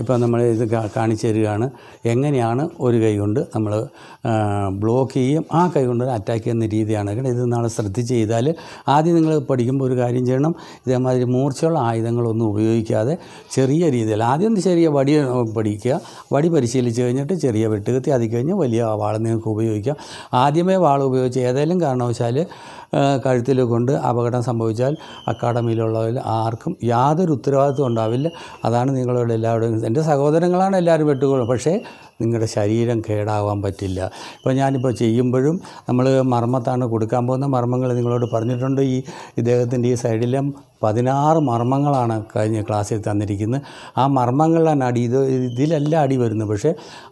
ഇപ്പം നമ്മൾ ഇത് കാണിച്ചു തരികയാണ് എങ്ങനെയാണ് ഒരു കൈ കൊണ്ട് നമ്മൾ ബ്ലോക്ക് ചെയ്യും ആ കൈ കൊണ്ട് അറ്റാക്ക് ചെയ്യുന്ന രീതിയാണ് കാരണം ഇത് നാളെ ശ്രദ്ധിച്ച് ചെയ്താൽ ആദ്യം നിങ്ങൾ പഠിക്കുമ്പോൾ ഒരു കാര്യം ചെയ്യണം ഇതേമാതിരി മൂർച്ചയുള്ള ആയുധങ്ങളൊന്നും ഉപയോഗിക്കാതെ ചെറിയ രീതിയിൽ ആദ്യം ചെറിയ വടി പഠിക്കുക വടി പരിശീലിച്ച് കഴിഞ്ഞിട്ട് ചെറിയ വെട്ടുകത്തി അത് കഴിഞ്ഞ് വലിയ വാൾ നിങ്ങൾക്ക് ഉപയോഗിക്കാം ആദ്യമേ വാൾ ഉപയോഗിച്ച് ഏതെങ്കിലും കാരണവശാൽ കഴുത്തിൽ കൊണ്ട് അപകടം സംഭവിച്ചാൽ അക്കാഡമിയിലുള്ളവർ ആർക്കും യാതൊരു ഉത്തരവാദിത്വം ഉണ്ടാവില്ല അതാണ് നിങ്ങളോട് എല്ലാവരും എൻ്റെ സഹോദരങ്ങളാണ് എല്ലാവരും വെട്ടുകൊള്ളുന്നത് പക്ഷേ നിങ്ങളുടെ ശരീരം കേടാവാൻ പറ്റില്ല ഇപ്പോൾ ഞാനിപ്പോൾ ചെയ്യുമ്പോഴും നമ്മൾ മർമ്മത്താണ് കൊടുക്കാൻ പോകുന്ന മർമ്മങ്ങൾ നിങ്ങളോട് പറഞ്ഞിട്ടുണ്ട് ഈ ഇദ്ദേഹത്തിൻ്റെ ഈ സൈഡിലെ പതിനാറ് മർമ്മങ്ങളാണ് കഴിഞ്ഞ ക്ലാസ്സിൽ തന്നിരിക്കുന്നത് ആ മർമ്മങ്ങളിലാണ് അടി ഇത് ഇതിലല്ല അടി വരുന്നത് പക്ഷേ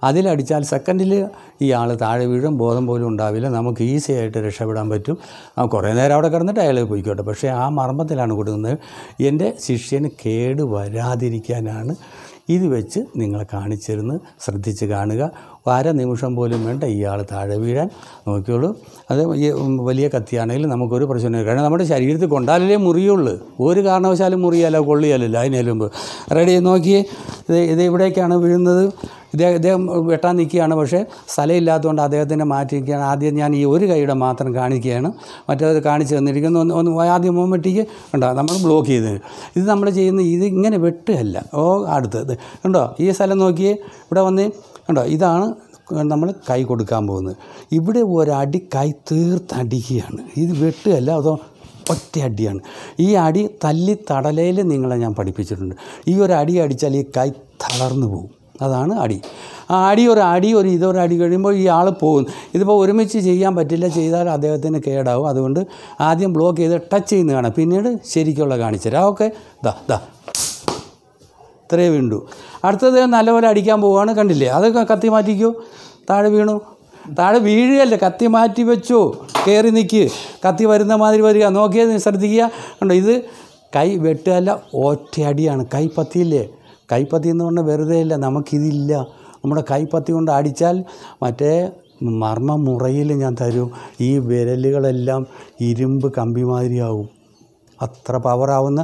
അതിലടിച്ചാൽ സെക്കൻഡിൽ ഈ ആൾ താഴെ വീഴും ബോധം പോലും ഉണ്ടാവില്ല നമുക്ക് ഈസി ആയിട്ട് രക്ഷപ്പെടാൻ പറ്റും കുറേ നേരം അവിടെ കിടന്നിട്ട് അയാൾ പോയിക്കോട്ടെ പക്ഷേ ആ മർമ്മത്തിലാണ് കൊടുക്കുന്നത് എൻ്റെ ശിഷ്യന് കേട് വരാതിരിക്കാനാണ് ഇത് വെച്ച് നിങ്ങളെ കാണിച്ചിരുന്ന് ശ്രദ്ധിച്ച് കാണുക അര നിമിഷം പോലും വേണ്ട ഇയാൾ താഴെ വീഴാൻ നോക്കിയുള്ളൂ അത് ഈ വലിയ കത്തിയാണെങ്കിലും നമുക്കൊരു പ്രശ്നമില്ല കാരണം നമ്മുടെ ശരീരത്തിൽ കൊണ്ടാലല്ലേ മുറിയുള്ളൂ ഒരു കാരണവശാലും മുറിയാലോ കൊള്ളിയാലല്ലോ അതിനു മുമ്പ് റെഡി നോക്കിയേ ഇത് ഇത് ഇവിടേക്കാണ് വീഴുന്നത് ഇദ്ദേഹം ഇദ്ദേഹം വെട്ടാൻ നിൽക്കുകയാണ് പക്ഷേ സ്ഥലമില്ലാത്തതുകൊണ്ട് അദ്ദേഹത്തിനെ നിൽക്കുകയാണ് ആദ്യം ഞാൻ ഈ ഒരു കൈയുടെ മാത്രം കാണിക്കുകയാണ് മറ്റേത് കാണിച്ചു തന്നിരിക്കുന്നു ഒന്ന് ഒന്ന് ആദ്യം മൂവ്മെൻറ്റിക്ക് ഉണ്ടോ നമ്മൾ ബ്ലോക്ക് ചെയ്ത് ഇത് നമ്മൾ ചെയ്യുന്ന ഇത് ഇങ്ങനെ വെട്ടുകയല്ല ഓ അടുത്തത് ഉണ്ടോ ഈ സ്ഥലം നോക്കിയേ ഇവിടെ വന്ന് ഉണ്ടോ ഇതാണ് നമ്മൾ കൈ കൊടുക്കാൻ പോകുന്നത് ഇവിടെ ഒരടി കൈ അടിക്കുകയാണ് ഇത് വെട്ടുകയല്ല അതോ ഒറ്റ അടിയാണ് ഈ അടി തല്ലി തടലയിൽ നിങ്ങളെ ഞാൻ പഠിപ്പിച്ചിട്ടുണ്ട് ഈ ഒരു അടി അടിച്ചാൽ ഈ കൈ തളർന്നു പോകും അതാണ് അടി ആ അടി ഒരു അടി ഒരു ഇതൊരു അടി കഴിയുമ്പോൾ ഈ ആൾ പോകും ഇതിപ്പോൾ ഒരുമിച്ച് ചെയ്യാൻ പറ്റില്ല ചെയ്താൽ അദ്ദേഹത്തിന് കേടാവും അതുകൊണ്ട് ആദ്യം ബ്ലോക്ക് ചെയ്ത് ടച്ച് കാണാം പിന്നീട് ശരിക്കുള്ള കാണിച്ചു തരാം ഓക്കെ ദാ ദാ ഇത്രയേ വീണ്ടു അടുത്തത് നല്ലപോലെ അടിക്കാൻ പോവുകയാണ് കണ്ടില്ലേ അതൊക്കെ കത്തി മാറ്റിക്കോ താഴെ വീണു താഴെ വീഴുകയല്ല കത്തി മാറ്റി വെച്ചു കയറി നിൽക്ക് കത്തി വരുന്ന മാതിരി വരിക നോക്കിയത് ശ്രദ്ധിക്കുക കണ്ടോ ഇത് കൈ വെട്ടുകയല്ല ഒറ്റയടിയാണ് കൈ പത്തിയില്ലേ കൈപ്പത്തി എന്ന് പറഞ്ഞാൽ വെറുതെ ഇല്ല നമുക്കിതില്ല നമ്മുടെ കൈപ്പത്തി കൊണ്ട് അടിച്ചാൽ മറ്റേ മർമ്മ മുറയിൽ ഞാൻ തരും ഈ വിരലുകളെല്ലാം ഇരുമ്പ് കമ്പിമാതിരിയാവും അത്ര പവറാവുന്ന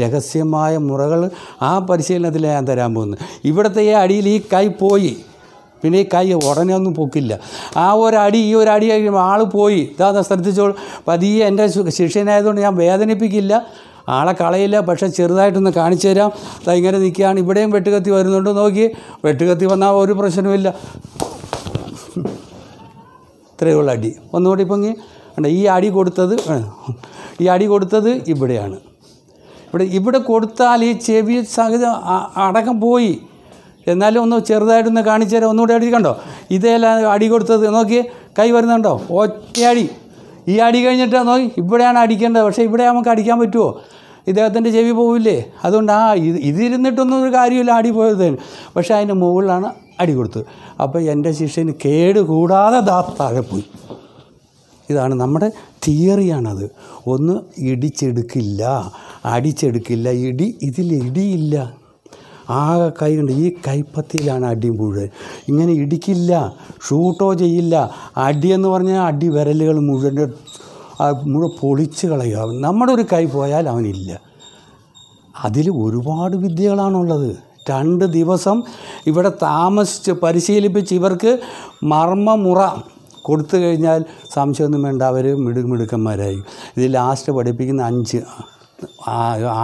രഹസ്യമായ മുറകൾ ആ പരിശീലനത്തിൽ ഞാൻ തരാൻ പോകുന്നു ഇവിടുത്തെ ഈ അടിയിൽ ഈ കൈ പോയി പിന്നെ ഈ കൈ ഉടനെ ഒന്നും പൊക്കില്ല ആ ഒരടി ഈ ഒരടി ആൾ പോയി ഇതാ ശ്രദ്ധിച്ചോളൂ പതിയെ എൻ്റെ ശിഷ്യനായതുകൊണ്ട് ഞാൻ വേദനിപ്പിക്കില്ല ആളെ കളയില്ല പക്ഷേ ചെറുതായിട്ടൊന്ന് കാണിച്ചു തരാം അത് ഇങ്ങനെ നിൽക്കുകയാണ് ഇവിടെയും വെട്ടുകത്തി വരുന്നുണ്ട് നോക്കി വെട്ടുകത്തി വന്നാൽ ഒരു പ്രശ്നവുമില്ല ഇത്രയേ ഉള്ള അടി ഒന്നുകൂടി ഇപ്പം വേണ്ട ഈ അടി കൊടുത്തത് ഈ അടി കൊടുത്തത് ഇവിടെയാണ് ഇവിടെ ഇവിടെ കൊടുത്താൽ ഈ ചെവി സഹിതം അടക്കം പോയി എന്നാലും ഒന്ന് ചെറുതായിട്ടൊന്ന് കാണിച്ചു തരാം ഒന്നുകൂടി അടി കണ്ടോ ഇതെല്ലാം അടി കൊടുത്തത് നോക്കി കൈ വരുന്നുണ്ടോ അടി ഈ അടി കഴിഞ്ഞിട്ട് നോക്കി ഇവിടെയാണ് അടിക്കേണ്ടത് പക്ഷേ ഇവിടെ നമുക്ക് അടിക്കാൻ പറ്റുമോ ഇദ്ദേഹത്തിൻ്റെ ചെവി പോവില്ലേ അതുകൊണ്ട് ആ ഇത് ഇതിരുന്നിട്ടൊന്നും ഒരു കാര്യമില്ല അടി പോയത് പക്ഷേ അതിൻ്റെ മുകളിലാണ് അടി കൊടുത്തത് അപ്പോൾ എൻ്റെ ശിഷ്യന് കേട് കൂടാതെ ദാത്താകെ പോയി ഇതാണ് നമ്മുടെ തിയറിയാണത് ഒന്ന് ഇടിച്ചെടുക്കില്ല അടിച്ചെടുക്കില്ല ഇടി ഇതിൽ ഇടിയില്ല ആകെ കൈ കൊണ്ട് ഈ കൈപ്പത്തിയിലാണ് അടി മുഴുവൻ ഇങ്ങനെ ഇടിക്കില്ല ഷൂട്ടോ ചെയ്യില്ല അടി എന്ന് പറഞ്ഞാൽ അടി വിരലുകൾ മുഴുവൻ മുഴുവൻ പൊളിച്ച് കളയുക നമ്മുടെ ഒരു കൈ പോയാൽ അവനില്ല അതിൽ ഒരുപാട് വിദ്യകളാണുള്ളത് രണ്ട് ദിവസം ഇവിടെ താമസിച്ച് പരിശീലിപ്പിച്ച് ഇവർക്ക് മർമ്മമുറ കൊടുത്തു കഴിഞ്ഞാൽ സംശയമൊന്നും വേണ്ട അവർ മിടുക്ക് മിടുക്കന്മാരായി ഇത് ലാസ്റ്റ് പഠിപ്പിക്കുന്ന അഞ്ച്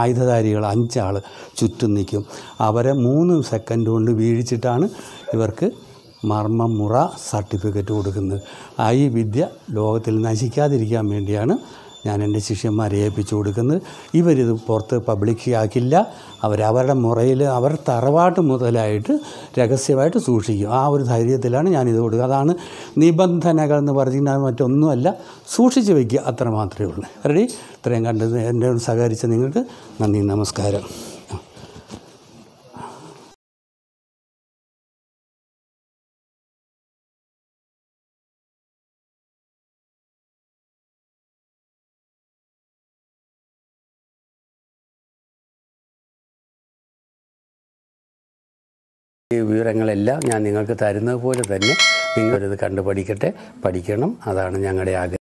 ആയുധധാരികൾ അഞ്ചാൾ ചുറ്റും നിൽക്കും അവരെ മൂന്ന് സെക്കൻഡ് കൊണ്ട് വീഴിച്ചിട്ടാണ് ഇവർക്ക് മർമ്മമുറ സർട്ടിഫിക്കറ്റ് കൊടുക്കുന്നത് ആ ഈ വിദ്യ ലോകത്തിൽ നശിക്കാതിരിക്കാൻ വേണ്ടിയാണ് ഞാൻ എൻ്റെ ശിഷ്യന്മാരെ ഏൽപ്പിച്ചു കൊടുക്കുന്നത് ഇവരിത് പുറത്ത് പബ്ലിക് ആക്കില്ല അവരവരുടെ മുറയിൽ അവർ തറവാട്ട് മുതലായിട്ട് രഹസ്യമായിട്ട് സൂക്ഷിക്കും ആ ഒരു ധൈര്യത്തിലാണ് ഞാനിത് കൊടുക്കുക അതാണ് നിബന്ധനകൾ എന്ന് പറഞ്ഞാൽ മറ്റൊന്നുമല്ല സൂക്ഷിച്ച് വയ്ക്കുക അത്ര മാത്രമേ ഉള്ളൂ റെഡി ഇത്രയും കണ്ടത് എൻ്റെ സഹകരിച്ച നിങ്ങൾക്ക് നന്ദി നമസ്കാരം ഈ വിവരങ്ങളെല്ലാം ഞാൻ നിങ്ങൾക്ക് തരുന്നത് പോലെ തന്നെ നിങ്ങളിത് കണ്ടു പഠിക്കട്ടെ പഠിക്കണം അതാണ് ഞങ്ങളുടെ ആഗ്രഹം